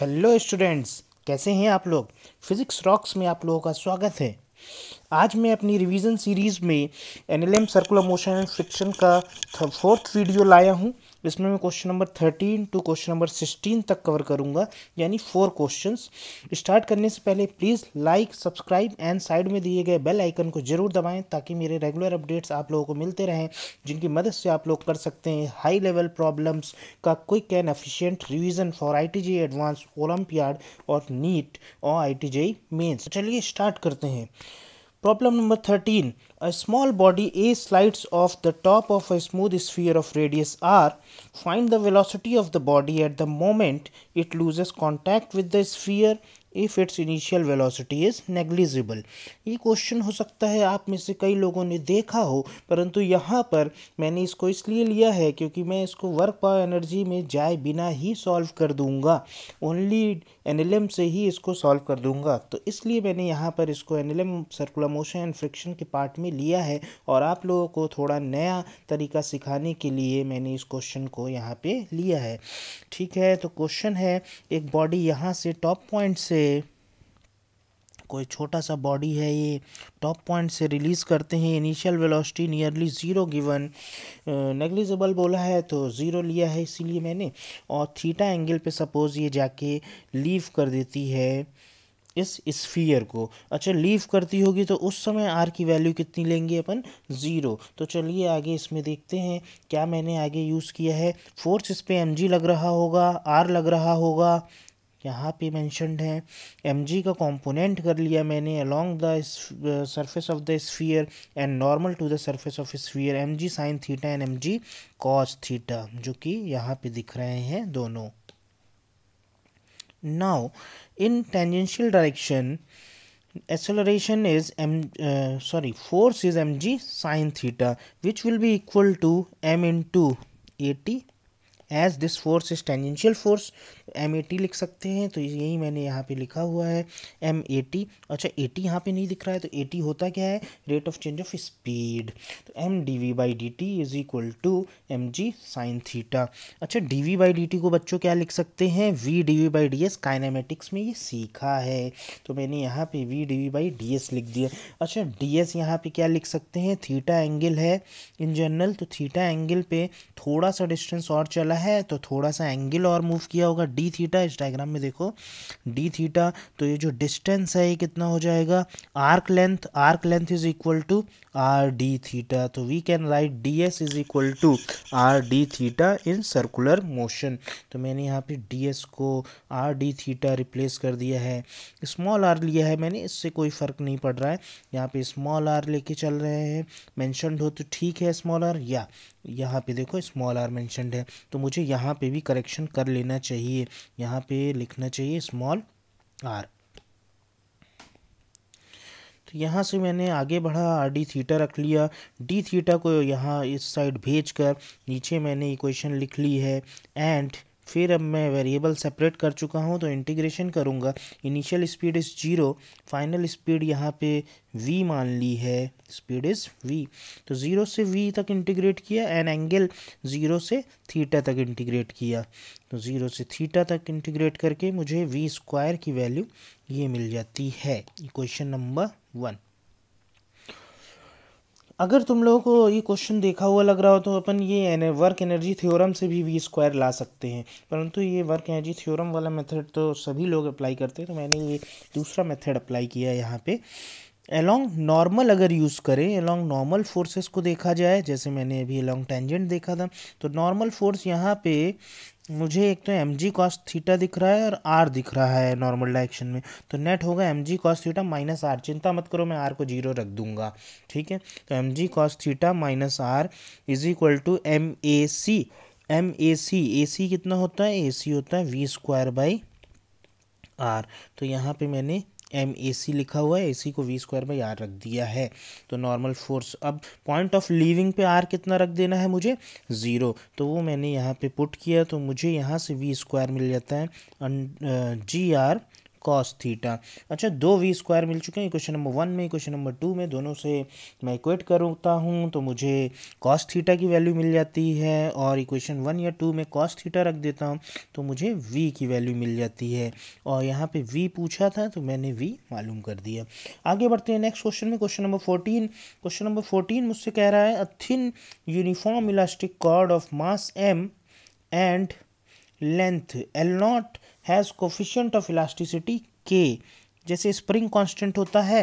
Hello students कैसे हैं आप लोग फिज़िक्स रॉक्स में आप लोगों का स्वागत है आज मैं अपनी रिवीजन सीरीज़ में NLM circular motion and friction का फोर्थ वीडियो लाया हूं इसमें मैं question number thirteen to question number sixteen तक कवर करूंगा यानी फोर क्वेश्चन स्टार्ट करने से पहले please like subscribe and side में दिए गए बेल आइकन को जरूर दबाएँ ताकि मेरे रेगुलर अपडेट्स आप लोगों को मिलते रहें जिनकी मदद से आप लोग कर सकते हैं हाई लेवल प्रॉब्लम्स का quick and efficient revision for I T advance olympiad और नीट और आई टी मेन्स चलिए स्टार्ट करते हैं problem number thirteen A small body A slides off the top of a smooth sphere of radius r. Find the velocity of the body at the moment it loses contact with the sphere if its initial velocity is negligible ये question हो सकता है आप में से कई लोगों ने देखा हो परंतु यहाँ पर मैंने इसको इसलिए लिया है क्योंकि मैं इसको वर्क पावर एनर्जी में जाए बिना ही सॉल्व कर दूँगा ओनली एन से ही इसको सॉल्व कर दूँगा तो इसलिए मैंने यहाँ पर इसको N L circular motion and friction के पार्ट में लिया है और आप लोगों को थोड़ा नया तरीका सिखाने के लिए मैंने इस क्वेश्चन को यहाँ पे लिया है ठीक है तो क्वेश्चन है एक बॉडी यहाँ से टॉप पॉइंट से कोई छोटा सा बॉडी है ये टॉप पॉइंट से रिलीज़ करते हैं initial velocity nearly zero given negligible बोला है तो ज़ीरो लिया है इसीलिए मैंने और थीटा एंगल पे सपोज़ ये जाके लीव कर देती है इस स्फीयर को अच्छा लीव करती होगी तो उस समय आर की वैल्यू कितनी लेंगे अपन ज़ीरो तो चलिए आगे इसमें देखते हैं क्या मैंने आगे यूज़ किया है फोर्स इस पर एम लग रहा होगा आर लग रहा होगा यहाँ पे मैंशनड है एम का कॉम्पोनेंट कर लिया मैंने along the surface of the sphere and normal to the surface of sphere m ji sign theta and M g cos theta जो कि यहाँ पे दिख रहे हैं दोनों Now, in tangential direction, acceleration is m uh, sorry force is mg sine theta which will be equal to m into 80 as this force is tangential force m A t लिख सकते हैं तो यही मैंने यहाँ पे लिखा हुआ है एम ए टी अच्छा ए टी यहाँ पर नहीं दिख रहा है तो ए टी होता क्या है rate of change of speed तो m d v by d t is equal to M G sign theta अच्छा d v by d t को बच्चों क्या लिख सकते हैं v d v by d s kinematics में ये सीखा है तो मैंने यहाँ पे v d v by d s लिख दिया अच्छा डी एस यहाँ पे क्या लिख सकते हैं थीटा एंगल है इन जनरल तो थीटा एंगल पे थोड़ा सा डिस्टेंस और चला वाला है तो थोड़ा सा एंगल और मूव किया होगा डी थीटा इस डायग्राम में देखो डी थीटा तो ये जो डिस्टेंस है ये कितना हो जाएगा arc length arc length is equal to r d theta तो we can write d s is equal to r d theta in circular motion तो मैंने यहाँ पे डी एस को आर डी थीटा रिप्लेस कर दिया है स्मॉल आर लिया है मैंने इससे कोई फ़र्क नहीं पड़ रहा है यहाँ पे स्मॉल आर लेके चल रहे हैं मैंशनड हो तो ठीक है स्मॉल आर या यहाँ पे देखो स्मॉल आर मैंशनड है तो मुझे यहाँ पे भी करेक्शन कर लेना चाहिए यहाँ पे लिखना चाहिए स्मॉल आर तो यहाँ से मैंने आगे बढ़ा आर डी थीटा रख लिया डी थीटा को यहाँ इस साइड भेज कर नीचे मैंने इक्वेशन लिख ली है एंड फिर अब मैं वेरिएबल सेपरेट कर चुका हूँ तो इंटीग्रेशन करूँगा initial speed is zero final speed यहाँ पे v मान ली है स्पीड इज़ v तो ज़ीरो से v तक इंटीग्रेट किया एंड एंगल ज़ीरो से थीटा तक इंटीग्रेट किया तो ज़ीरो से थीटा तक इंटीग्रेट करके मुझे v स्क्वायर की वैल्यू ये मिल जाती है इक्वेशन नंबर वन अगर तुम लोगों को ये क्वेश्चन देखा हुआ लग रहा हो तो अपन ये एने, वर्क एनर्जी थ्योरम से भी वी स्क्वायर ला सकते हैं परंतु ये वर्क एनर्जी थ्योरम वाला मेथड तो सभी लोग अप्लाई करते हैं तो मैंने ये दूसरा मेथड अप्लाई किया है यहाँ पे एलोंग नॉर्मल अगर यूज़ करें एलॉन्ग नॉर्मल फोर्सेस को देखा जाए जैसे मैंने अभी एलॉन्ग टेंजेंट देखा था तो नॉर्मल फोर्स यहाँ पे मुझे एक तो एम जी कॉस थीटा दिख रहा है और आर दिख रहा है नॉर्मल डायरेक्शन में तो नेट होगा m g cos theta minus r चिंता मत करो मैं आर को जीरो रख दूंगा ठीक है तो M g cos theta minus r is equal to M a c m a c a c कितना होता है ए सी होता है वी स्क्वायर बाई आर तो यहाँ पे मैंने एम ए सी लिखा हुआ है ए सी को वी स्क्वायर बाई आर रख दिया है तो नॉर्मल फोर्स अब पॉइंट ऑफ लीविंग पे आर कितना रख देना है मुझे ज़ीरो तो वो मैंने यहाँ पे पुट किया तो मुझे यहाँ से वी स्क्वायर मिल जाता है g r uh, cos theta अच्छा दो वी स्क्वायर मिल चुके हैं क्वेश्चन नंबर वन में क्वेश्चन नंबर टू में दोनों से मैं इक्वेट करता हूँ तो मुझे कॉस थीटा की वैल्यू मिल जाती है और इक्वेशन वन या टू में कॉस थीटा रख देता हूँ तो मुझे वी की वैल्यू मिल जाती है और यहाँ पर वी पूछा था तो मैंने वी मालूम कर दिया आगे बढ़ते हैं नेक्स्ट क्वेश्चन में question number fourteen question number fourteen मुझसे कह रहा है a thin uniform elastic cord of mass m and length l not has coefficient of elasticity के जैसे स्प्रिंग कांस्टेंट होता है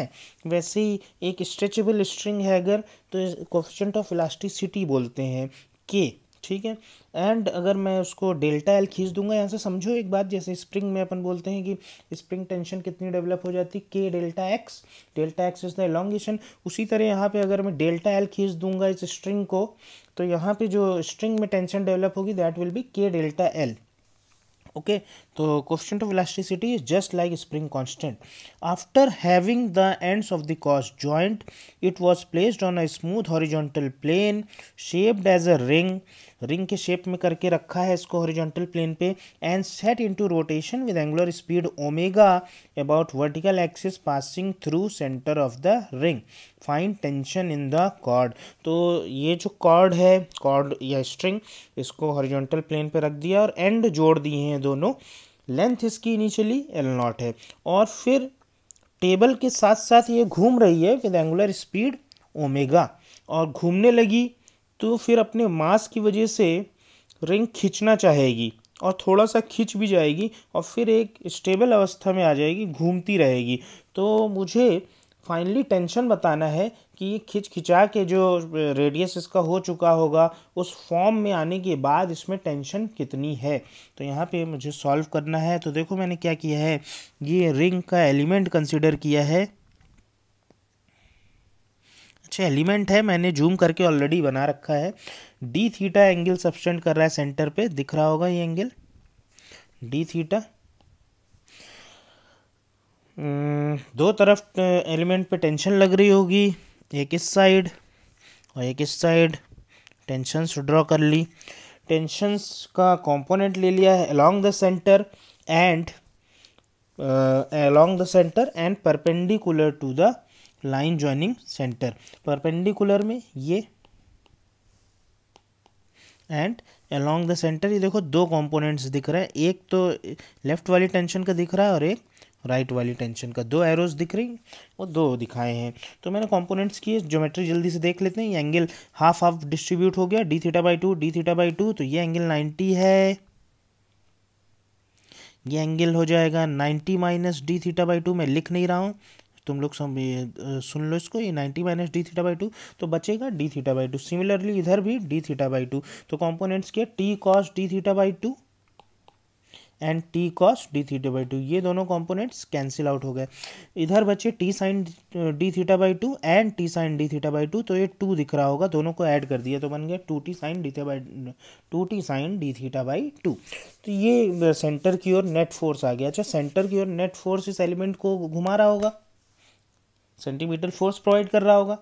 वैसे ही एक स्ट्रेचेबल स्ट्रिंग है अगर तो कोफिशियंट ऑफ इलास्टिसिटी बोलते हैं के ठीक है एंड अगर मैं उसको डेल्टा एल खींच दूंगा यहाँ से समझो एक बात जैसे स्प्रिंग में अपन बोलते हैं कि स्प्रिंग टेंशन कितनी डेवलप हो जाती है k delta x delta x is the elongation उसी तरह यहाँ पे अगर मैं डेल्टा एल खींच दूंगा इस स्ट्रिंग को तो यहाँ पे जो स्ट्रिंग में टेंशन डेवलप होगी that will be k delta l okay so coefficient of elasticity is just like spring constant after having the ends of the cos joint, it was placed on a smooth horizontal plane shaped as a ring ring के shape में करके रखा है इसको horizontal plane पे and set into rotation with angular speed omega about vertical axis passing through centre of the ring find tension in the cord तो ये जो कॉर्ड है कॉर्ड या स्ट्रिंग इसको हॉरिजॉन्टल प्लेन पे रख दिया और एंड जोड़ दिए हैं दोनों लेंथ इसकी इनिशियली एल नॉट है और फिर टेबल के साथ साथ ये घूम रही है विद एंगुलर स्पीड ओमेगा और घूमने लगी तो फिर अपने मास की वजह से रिंग खींचना चाहेगी और थोड़ा सा खींच भी जाएगी और फिर एक स्टेबल अवस्था में आ जाएगी घूमती रहेगी तो मुझे फाइनली टेंशन बताना है कि ये खिंच खिंचा के जो रेडियस इसका हो चुका होगा उस फॉर्म में आने के बाद इसमें टेंशन कितनी है तो यहाँ पे मुझे सॉल्व करना है तो देखो मैंने क्या किया है ये रिंग का एलिमेंट कंसिडर किया है अच्छा एलिमेंट है मैंने जूम करके ऑलरेडी बना रखा है डी थीटा एंगल सब्सटेंड कर रहा है सेंटर पे दिख रहा होगा ये एंगल डी थीटा दो तरफ एलिमेंट पे टेंशन लग रही होगी एक इस साइड और एक इस साइड टेंशंस ड्रॉ कर ली टेंशंस का कंपोनेंट ले लिया है along the centre and along the centre and perpendicular to the line joining centre perpendicular में ये एंड अलोंग द सेंटर ये देखो दो कंपोनेंट्स दिख रहे हैं एक तो लेफ्ट वाली टेंशन का दिख रहा है और एक राइट right वाली टेंशन का दो एरोज दिख रही और दो दिखाए हैं तो मैंने कंपोनेंट्स किए ज्योमेट्री जल्दी से देख लेते हैं ये एंगल हाफ हाफ डिस्ट्रीब्यूट हो गया d theta by two d theta by two तो ये एंगल नाइन्टी है ये एंगल हो जाएगा ninety minus d theta by two मैं लिख नहीं रहा हूँ तुम लोग सब सुन लो इसको ये ninety minus d theta by two तो बचेगा d theta by two similarly इधर भी डी थीटा बाई टू तो कॉम्पोनेंट्स के t cos d theta by two and t cos d theta by two ये दोनों कॉम्पोनेंट्स कैंसिल आउट हो गए इधर बचे t sin d theta by two and t sin d theta by two तो ये टू दिख रहा होगा दोनों को ऐड कर दिया तो बन गया two t sin d theta by two t sin d theta by two तो ये सेंटर की ओर नेट फोर्स आ गया अच्छा सेंटर की ओर नेट फोर्स इस एलिमेंट को घुमा रहा होगा सेंटीमीटर फोर्स प्रोवाइड कर रहा होगा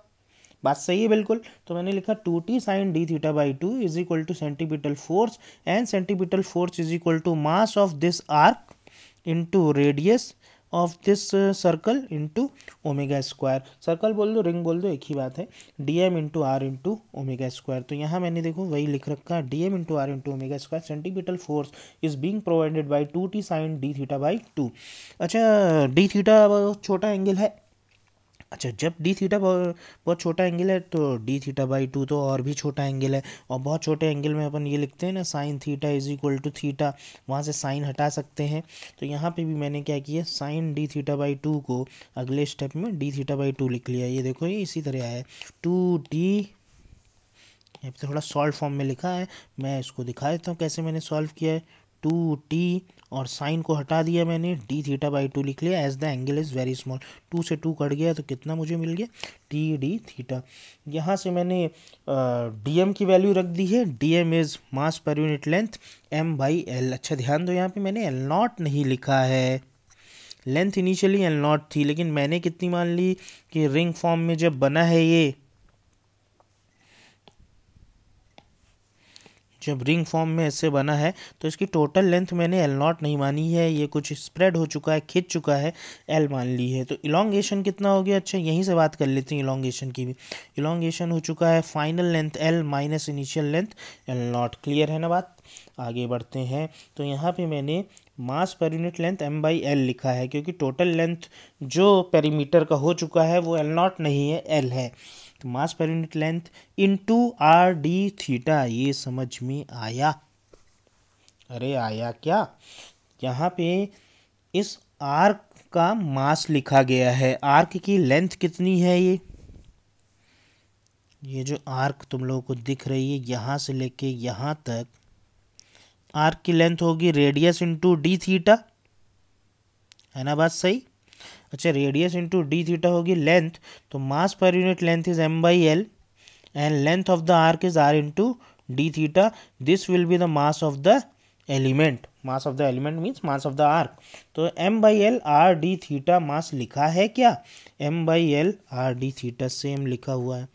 बात सही है बिल्कुल तो मैंने लिखा two t sin d theta by two is equal to centimetre force and centimetre force is equal to mass of this arc into radius of this circle into omega square circle बोल दो ring बोल दो एक ही बात है d m into r into omega square तो यहाँ मैंने देखो वही लिख रखा है d m into r into omega square centimetre force is being provided by two t sin d theta by two अच्छा डी थीटा छोटा एंगल है अच्छा जब डी थीटा बहुत छोटा एंगल है तो डी थीटा बाई टू तो और भी छोटा एंगल है और बहुत छोटे एंगल में अपन ये लिखते हैं ना sin theta is equal to theta वहाँ से साइन हटा सकते हैं तो यहाँ पे भी मैंने क्या किया sin d theta by two को अगले स्टेप में डी थीटा बाई टू लिख लिया ये देखो ये इसी तरह आया है टू डी यहाँ पर थोड़ा सॉल्व फॉर्म में लिखा है मैं इसको दिखा देता हूँ कैसे मैंने सॉल्व किया है टू टी और साइन को हटा दिया मैंने डी थीटा बाई टू लिख लिया as the angle is very small two से टू कट गया तो कितना मुझे मिल गया टी डी थीटा यहाँ से मैंने डी एम की वैल्यू रख दी है d M is mass per unit length m by l अच्छा ध्यान दो यहाँ पे मैंने एल नॉट नहीं लिखा है लेंथ इनिशियली एल नॉट थी लेकिन मैंने कितनी मान ली कि रिंग फॉर्म में जब बना है ये जब रिंग फॉर्म में इससे बना है तो इसकी टोटल लेंथ मैंने एल नॉट नहीं मानी है ये कुछ स्प्रेड हो चुका है खिंच चुका है एल मान ली है तो इलांगेशन कितना हो गया अच्छा यहीं से बात कर लेते हैं इलांगेशन की भी इलांगेशन हो चुका है final length l minus initial length l not clear है ना बात आगे बढ़ते हैं तो यहाँ पर मैंने mass per unit length m by l लिखा है क्योंकि टोटल लेंथ जो पेरीमीटर का हो चुका है वो एल नॉट नहीं है एल है तो mass per unit length into r d theta ये समझ में आया अरे आया क्या यहाँ पे इस आर्क का मास लिखा गया है आर्क की लेंथ कितनी है ये ये जो आर्क तुम लोगों को दिख रही है यहाँ से लेके यहाँ तक आर्क की लेंथ होगी रेडियस इंटू डी थीटा है ना बात सही अच्छा रेडियस इंटू डी थीटा होगी लेंथ तो mass per unit length is m by l and length of the arc is r into d theta this will be the mass of the element mass of the element means mass of the arc तो m by l r d theta mass लिखा है क्या m by l r d theta same लिखा हुआ है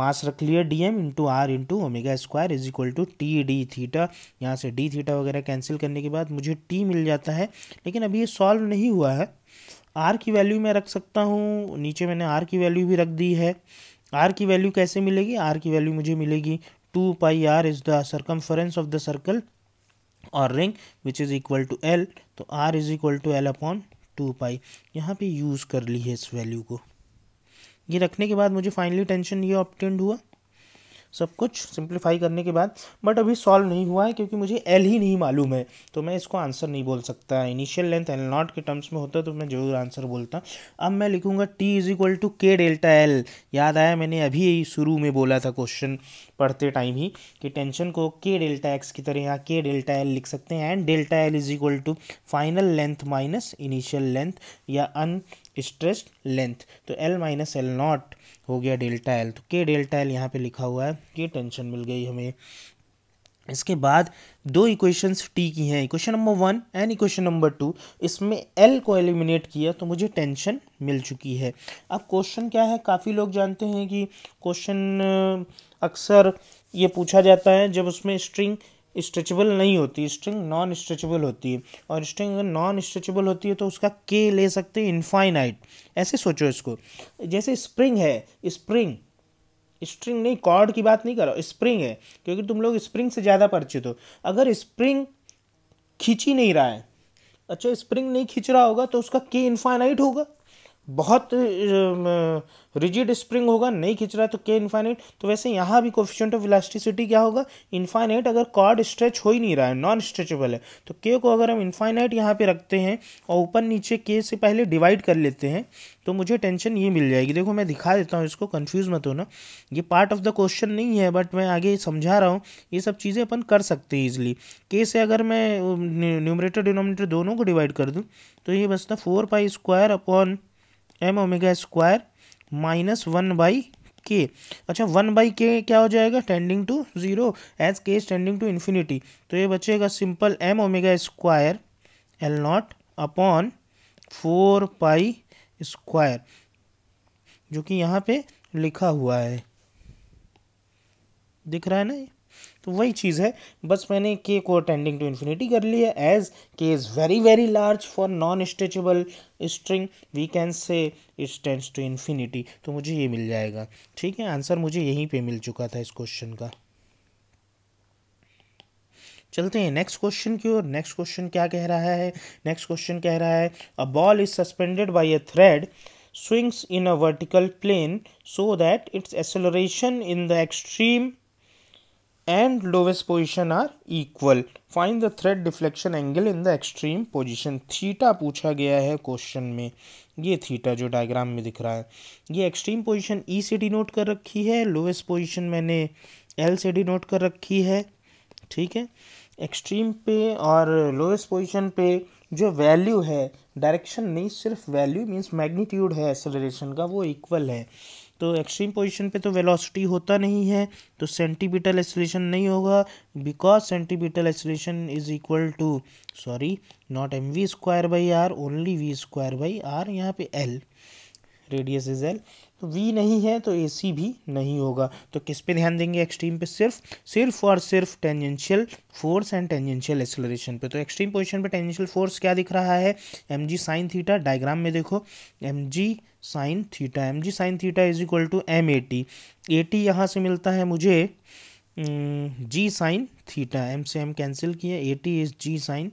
mass रख लिया D m into r into omega square is equal to t d theta यहाँ से डी थीटा वगैरह कैंसिल करने के बाद मुझे टी मिल जाता है लेकिन अभी ये सॉल्व नहीं हुआ है आर की वैल्यू मैं रख सकता हूँ नीचे मैंने आर की वैल्यू भी रख दी है आर की वैल्यू कैसे मिलेगी आर की वैल्यू मुझे मिलेगी two pi r is the circumference of the circle और ring which is equal to l तो r is equal to l upon two pi यहाँ पे यूज़ कर ली है इस वैल्यू को ये रखने के बाद मुझे फाइनली टेंशन ये ऑप्टेंड हुआ सब कुछ सिंप्लीफाई करने के बाद बट अभी सॉल्व नहीं हुआ है क्योंकि मुझे एल ही नहीं मालूम है तो मैं इसको आंसर नहीं बोल सकता इनिशियल लेंथ एल नॉट के टर्म्स में होता तो मैं जरूर आंसर बोलता अब मैं लिखूंगा t is equal to k delta l याद आया मैंने अभी शुरू में बोला था क्वेश्चन पढ़ते टाइम ही कि टेंशन को के डेल्टा एक्स की तरह यहाँ के डेल्टा एल लिख सकते हैं and delta L is equal to final length minus initial length या अन स्ट्रेस्ड लेंथ तो एल माइनस एल नॉट हो गया डेल्टा एल तो के डेल्टा एल यहाँ पे लिखा हुआ है के टेंशन मिल गई हमें इसके बाद दो इक्वेशंस टी की हैं equation number one and equation number two इसमें एल को एलिमिनेट किया तो मुझे टेंशन मिल चुकी है अब क्वेश्चन क्या है काफ़ी लोग जानते हैं कि क्वेश्चन अक्सर ये पूछा जाता है जब उसमें स्ट्रिंग स्ट्रेचेबल नहीं होती स्ट्रिंग नॉन स्ट्रेचेबल होती है और स्ट्रिंग अगर नॉन स्ट्रेचेबल होती है तो उसका के ले सकते हैं इनफाइनाइट ऐसे सोचो इसको जैसे स्प्रिंग है स्प्रिंग स्ट्रिंग नहीं कॉर्ड की बात नहीं करो स्प्रिंग है क्योंकि तुम लोग स्प्रिंग से ज़्यादा परिचित हो अगर स्प्रिंग खींच ही नहीं रहा है अच्छा स्प्रिंग नहीं खींच रहा होगा तो उसका के इनफाइनाइट होगा बहुत रिजिड स्प्रिंग होगा नहीं खींच रहा है तो के इन्फाइनेट तो वैसे यहाँ भी कोफिशेंट ऑफ इलास्टिसिटी क्या होगा इन्फाइनाइट अगर कॉर्ड स्ट्रेच हो ही नहीं रहा है नॉन स्ट्रेचेबल है तो के को अगर हम इन्फाइनाइट यहाँ पे रखते हैं और ऊपर नीचे के से पहले डिवाइड कर लेते हैं तो मुझे टेंशन ये मिल जाएगी देखो मैं दिखा देता हूँ इसको कन्फ्यूज मत होना ये पार्ट ऑफ द क्वेश्चन नहीं है बट मैं आगे समझा रहा हूँ ये सब चीज़ें अपन कर सकते हैं ईजिली के से अगर मैं न्यूमरेटर डिनोमिनेटर दोनों को डिवाइड कर दूँ तो ये बचता four pi square upon M omega square minus one by K अच्छा वन बाई के क्या हो जाएगा tending to zero as K is tending to infinity तो ये बचेगा simple M omega square L naught upon four pi square जो कि यहाँ पे लिखा हुआ है दिख रहा है ना ये तो वही चीज़ है बस मैंने के को टेंडिंग टू इन्फिनिटी कर लिया as K is very very large for non stretchable string we can say it tends to infinity तो मुझे ये मिल जाएगा ठीक है आंसर मुझे यहीं पे मिल चुका था इस क्वेश्चन का चलते हैं नेक्स्ट क्वेश्चन की ओर नेक्स्ट क्वेश्चन क्या कह रहा है नेक्स्ट क्वेश्चन कह रहा है a ball is suspended by a thread swings in a vertical plane so that its acceleration in the extreme and lowest position are equal. Find the thread deflection angle in the extreme position. Theta पूछा गया है question में ये theta जो diagram में दिख रहा है ये एक्सट्रीम पोजिशन ई से डी नोट कर रखी है लोवेस्ट पोजिशन मैंने एल से डी नोट कर रखी है ठीक है एक्सट्रीम पे और लोवेस्ट पोजिशन पे जो वैल्यू है डायरेक्शन नहीं सिर्फ वैल्यू मीन्स मैग्नीट्यूड है एक्सेलरेशन का वो इक्वल है तो एक्सट्रीम पोजीशन पे तो वेलोसिटी होता नहीं है तो सेंटीबीटल एक्सलेशन नहीं होगा because centripetal acceleration is equal to sorry not M V square by R only V square by R यहाँ पे एल रेडियस इज एल तो वी नहीं है तो ए सी भी नहीं होगा तो किस पे ध्यान देंगे एक्सट्रीम पे सिर्फ सिर्फ और सिर्फ tangential force and tangential acceleration पे तो एक्सट्रीम पोजीशन पे टेंजेंशियल फोर्स क्या दिख रहा है एम जी साइन थीटा डायग्राम में देखो M ji sign theta M ji sign theta is equal to M A T A T यहाँ से मिलता है मुझे जी साइन थीटा एम से एम कैंसिल किया A T is G sign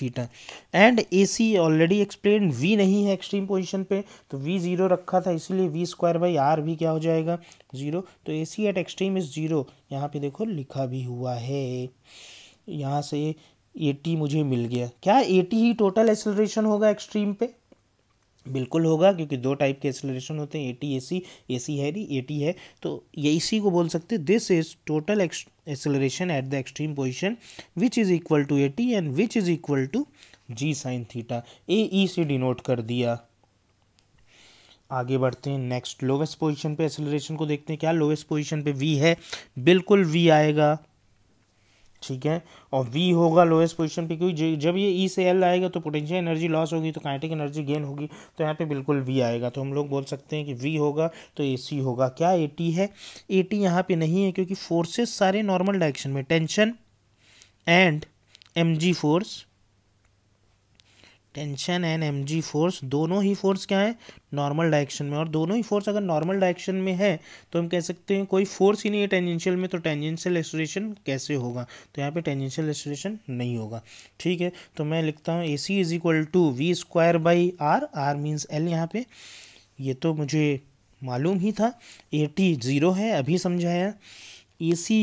theta and A C already explain V नहीं है extreme position पे तो वी ज़ीरो रखा था इसलिए वी स्क्वायर बाई आर भी क्या हो जाएगा ज़ीरो तो A C at extreme is zero यहाँ पे देखो लिखा भी हुआ है यहाँ से ए टी मुझे मिल गया क्या ए टी ही टोटल एक्सलरेशन होगा एक्सट्रीम पे बिल्कुल होगा क्योंकि दो टाइप के एक्सेलरेशन होते हैं ए टी ए सी ए सी है नहीं ए टी है तो ये इसी को बोल सकते this is total acceleration at the extreme position which is equal to A T and which is equal to G sign theta A E से डिनोट कर दिया आगे बढ़ते हैं नेक्स्ट लोवेस्ट पोजिशन पे एक्सेलरेशन को देखते हैं क्या लोवेस्ट पोजिशन पे वी है बिल्कुल वी आएगा ठीक है और वी होगा लोएस्ट पोजीशन पे क्योंकि जब ये ई e से एल आएगा तो पोटेंशियल एनर्जी लॉस होगी तो काइनेटिक एनर्जी गेन होगी तो यहाँ पे बिल्कुल वी आएगा तो हम लोग बोल सकते हैं कि वी होगा तो ए सी होगा क्या ए टी है ए टी यहाँ पर नहीं है क्योंकि फोर्सेस सारे नॉर्मल डायरेक्शन में tension and M G force tension and M G force दोनों ही फोर्स क्या है नॉर्मल डायरेक्शन में और दोनों ही फोर्स अगर नॉर्मल डायरेक्शन में है तो हम कह सकते हैं कोई फोर्स ही नहीं है टेंजेंशियल में तो टेंजेंशियल एक्सलेशन कैसे होगा तो यहाँ पे टेंजेंशियल एक्सलेशन नहीं होगा ठीक है तो मैं लिखता हूँ A C is equal to V square by R R means L यहाँ पे ये तो मुझे मालूम ही था ए टी ज़ीरो है अभी समझाया ए सी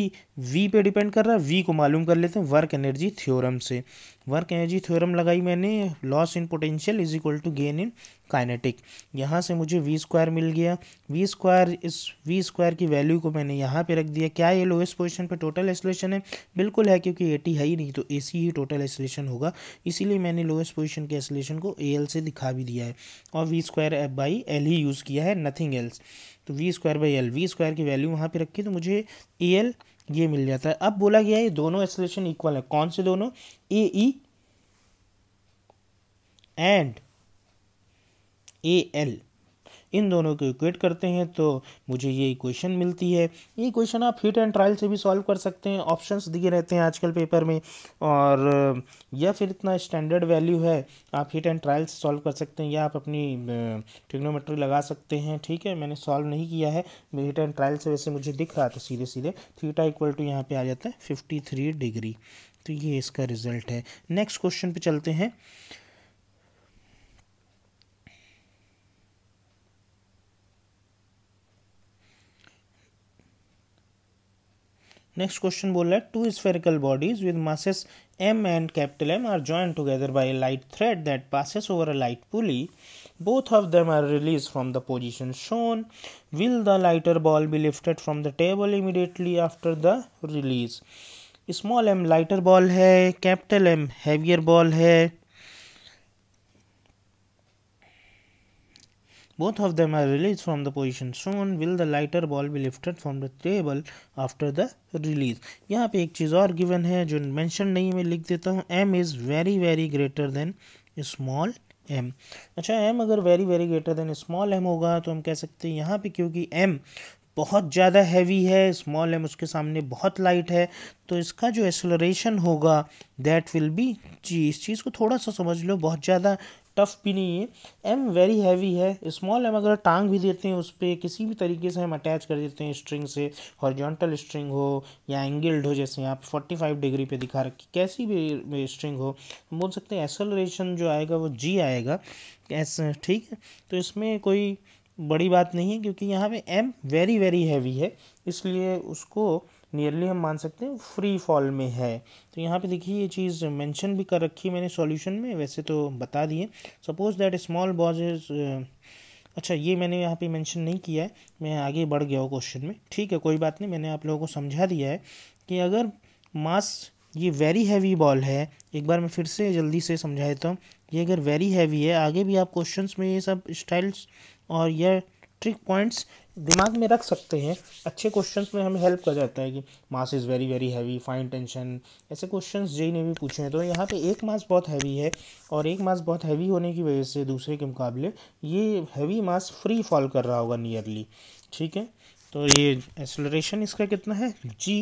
वी पे डिपेंड कर रहा है वी को मालूम कर लेते हैं वर्क एनर्जी थ्योरम से वर्क एनर्जी थ्योरम लगाई मैंने loss in potential is equal to gain in kinetic यहाँ से मुझे वी स्क्वायर मिल गया वी स्क्वायर इस वी स्क्वायर की वैल्यू को मैंने यहाँ पे रख दिया क्या ये लोएस्ट पोजीशन पे टोटल एसोलेशन है बिल्कुल है क्योंकि ए है ही नहीं तो ए ही टोटल एसोलेशन होगा इसीलिए मैंने लोएस्ट पोजिशन के एसोलेशन को ए से दिखा भी दिया है और वी स्क्वायर बाई एल ही यूज़ किया है नथिंग एल्स तो V square by L V square की वैल्यू वहाँ पर रखी तो मुझे ए एल ये मिल जाता है अब बोला गया है दोनों एक्सलेशन इक्वल है कौन से दोनों ए ई एंड ए एल इन दोनों को इक्वेट करते हैं तो मुझे ये इक्वेशन मिलती है ये इक्वेशन आप हिट एंड ट्रायल से भी सॉल्व कर सकते हैं ऑप्शंस दिए रहते हैं आजकल पेपर में और या फिर इतना स्टैंडर्ड वैल्यू है आप हिट एंड ट्रायल से सॉल्व कर सकते हैं या आप अपनी टिग्नोमेट्री लगा सकते हैं ठीक है मैंने सॉल्व नहीं किया है हिट एंड ट्रायल से वैसे मुझे दिख रहा था सीधे सीधे थीटा इक्वल टू यहाँ पर आ जाता है फिफ्टी डिग्री तो ये इसका रिज़ल्ट है नेक्स्ट क्वेश्चन पे चलते हैं नेक्स्ट क्वेश्चन बोल रहा है two spherical bodies with masses M and capital M are join together by light thread that passes over a light pulley both of them are release from the position shown will the lighter ball be lifted from the table immediately after the release small M lighter ball है capital M heavier ball है Both of them are released from the position soon Will the lighter ball be lifted from the table after the release? yahan pe ek cheez aur given hai jo mention नहीं main likh deta hu m is very very greater than small m. acha m agar very very greater than small m hoga to hum keh sakte hain yahan pe kyunki m बहुत ज़्यादा heavy है small M उसके सामने बहुत light है तो इसका जो एसलरेशन होगा दैट विल बी जी इस चीज़ को थोड़ा सा समझ लो बहुत ज़्यादा टफ़ भी नहीं है एम वेरी हैवी है स्मॉल एम अगर टांग भी देते हैं उस पर किसी भी तरीके से हम अटैच कर देते हैं स्ट्रिंग से हॉर्जोंटल स्ट्रिंग हो या एंगल्ड हो जैसे यहाँ पे फोर्टी फाइव डिग्री पे दिखा रखी कैसी भी स्ट्रिंग हो हम बोल सकते हैं एसलरेशन जो आएगा वो जी आएगा ऐसे ठीक है तो इसमें कोई बड़ी बात नहीं है क्योंकि यहाँ पे एम वेरी वेरी हैवी है इसलिए उसको नियरली हम मान सकते हैं फ्री फॉल में है तो यहाँ पे देखिए ये चीज़ मेंशन भी कर रखी है मैंने सॉल्यूशन में वैसे तो बता दिए suppose that small balls is अच्छा ये मैंने यहाँ पे मेंशन नहीं किया है मैं आगे बढ़ गया हूँ क्वेश्चन में ठीक है कोई बात नहीं मैंने आप लोगों को समझा दिया है कि अगर मास ये वेरी हैवी बॉल है एक बार मैं फिर से जल्दी से समझा देता हूँ ये अगर वेरी हैवी है आगे भी आप क्वेश्चंस में ये सब स्टाइल्स और यह ट्रिक पॉइंट्स दिमाग में रख सकते हैं अच्छे क्वेश्चंस में हमें हेल्प कर जाता है कि mass is very very heavy fine tension ऐसे क्वेश्चंस जी ने भी पूछे हैं तो यहाँ पे एक मास बहुत हैवी है और एक मास बहुत हैवी होने की वजह से दूसरे के मुकाबले ये हैवी मास फ्री फॉल कर रहा होगा नियरली ठीक है तो ये एक्सलोरेशन इसका कितना है जी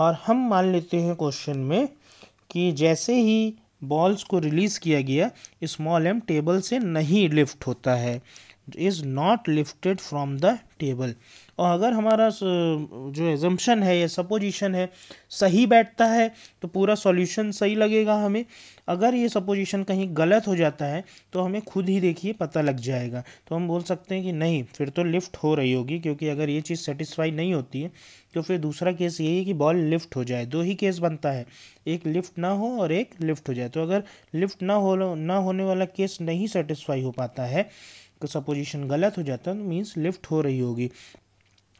और हम मान लेते हैं क्वेश्चन में कि जैसे ही बॉल्स को रिलीज़ किया गया स्मॉल एम टेबल से नहीं लिफ्ट होता है is not lifted from the table और अगर हमारा जो एजम्पन है या सपोजिशन है सही बैठता है तो पूरा सॉल्यूशन सही लगेगा हमें अगर ये सपोजिशन कहीं गलत हो जाता है तो हमें खुद ही देखिए पता लग जाएगा तो हम बोल सकते हैं कि नहीं फिर तो लिफ्ट हो रही होगी क्योंकि अगर ये चीज़ सेटिस्फाई नहीं होती है तो फिर दूसरा केस यही है कि बॉल लिफ्ट हो जाए दो ही केस बनता है एक लिफ्ट ना हो और एक लिफ्ट हो जाए तो अगर लिफ्ट ना हो ना होने वाला केस नहीं सेटिस्फाई हो पाता है सपोजिशन गलत हो जाता है तो मीन्स लिफ्ट हो रही होगी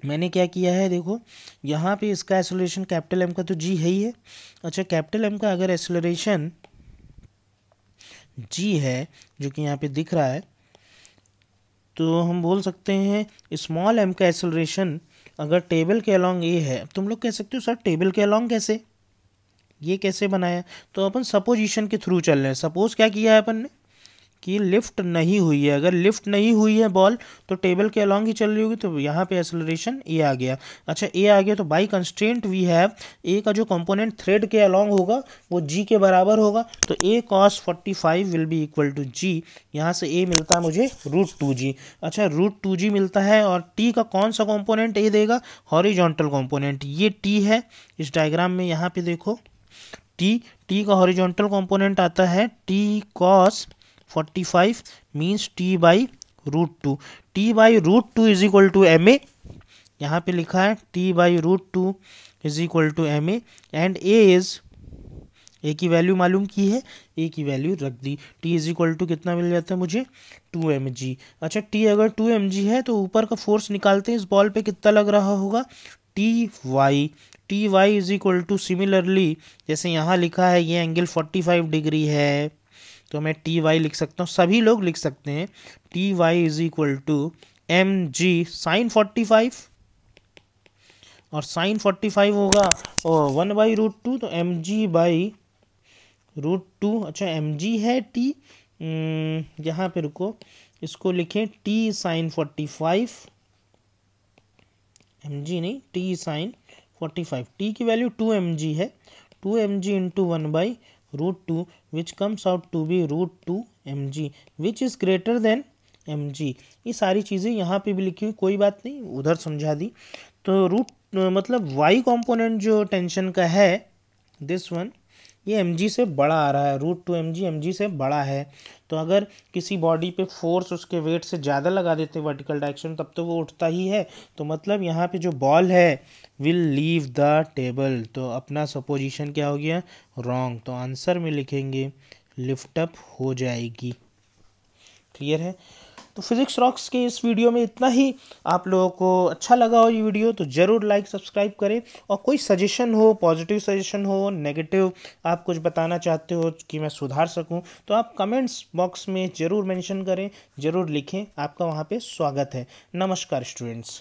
मैंने क्या किया है देखो यहाँ पे इसका एसोलेशन कैपिटल एम का तो जी है ही है अच्छा कैपिटल एम का अगर एसोलेशन जी है जो कि यहाँ पे दिख रहा है तो हम बोल सकते हैं स्मॉल एम का एसोलेशन अगर टेबल के अलॉन्ग ए है तुम लोग कह सकते हो सर टेबल के अलॉन्ग कैसे ये कैसे बनाया तो अपन सपोजिशन के थ्रू चल रहे हैं सपोज क्या किया है अपन ने कि लिफ्ट नहीं हुई है अगर लिफ्ट नहीं हुई है बॉल तो टेबल के अलॉन्ग ही चल रही होगी तो यहाँ पे एसलरेशन ए आ गया अच्छा ए आ गया तो by constant we have A का जो कंपोनेंट थ्रेड के अलॉन्ग होगा वो जी के बराबर होगा तो A cos forty five will be equal to G यहाँ से ए मिलता है मुझे रूट टू जी अच्छा रूट टू जी मिलता है और टी का कौन सा कॉम्पोनेंट ए देगा हॉरिजोंटल कॉम्पोनेंट ये टी है इस डायग्राम में यहाँ पे देखो टी टी का हॉरीजोंटल कॉम्पोनेंट आता है T cos forty five means T by root two T by root two is equal to M A यहाँ पर लिखा है T by root two is equal to M A and A is A की वैल्यू मालूम की है A की वैल्यू रख दी टी इज इक्वल टू कितना मिल जाता है मुझे टू एम जी अच्छा टी अगर टू एम जी है तो ऊपर का फोर्स निकालते हैं इस बॉल पे कितना लग रहा होगा T Y T Y is equal to similarly जैसे यहाँ लिखा है ये एंगल फोर्टी फाइव डिग्री है तो मैं टी वाई लिख सकता हूँ सभी लोग लिख सकते हैं T Y is equal to M G sine forty five और साइन फोर्टी फाइव होगा और वन बाई रूट टू तो M G by root two अच्छा एम जी है टी hmm, यहाँ पे रुको इसको लिखें T sine forty five M G नहीं T sine forty five T की वैल्यू टू एम जी है two M G into one by root 2 which comes out to be root 2 mg which is greater than M G ये सारी चीज़ें यहाँ पे भी लिखी हुई कोई बात नहीं उधर समझा दी तो रूट मतलब वाई कॉम्पोनेंट जो टेंशन का है दिस वन ये एम से बड़ा आ रहा है root two M G M G से बड़ा है तो अगर किसी बॉडी पे फोर्स उसके वेट से ज़्यादा लगा देते हैं वर्टिकल डायरेक्शन तब तो वो उठता ही है तो मतलब यहाँ पे जो बॉल है विल लीव द टेबल तो अपना सपोजिशन क्या हो गया रॉन्ग तो आंसर में लिखेंगे लिफ्ट अप हो जाएगी क्लियर है तो फिज़िक्स रॉक्स के इस वीडियो में इतना ही आप लोगों को अच्छा लगा हो ये वीडियो तो ज़रूर लाइक सब्सक्राइब करें और कोई सजेशन हो पॉजिटिव सजेशन हो नेगेटिव आप कुछ बताना चाहते हो कि मैं सुधार सकूं तो आप कमेंट्स बॉक्स में ज़रूर मेंशन करें ज़रूर लिखें आपका वहाँ पे स्वागत है नमस्कार स्टूडेंट्स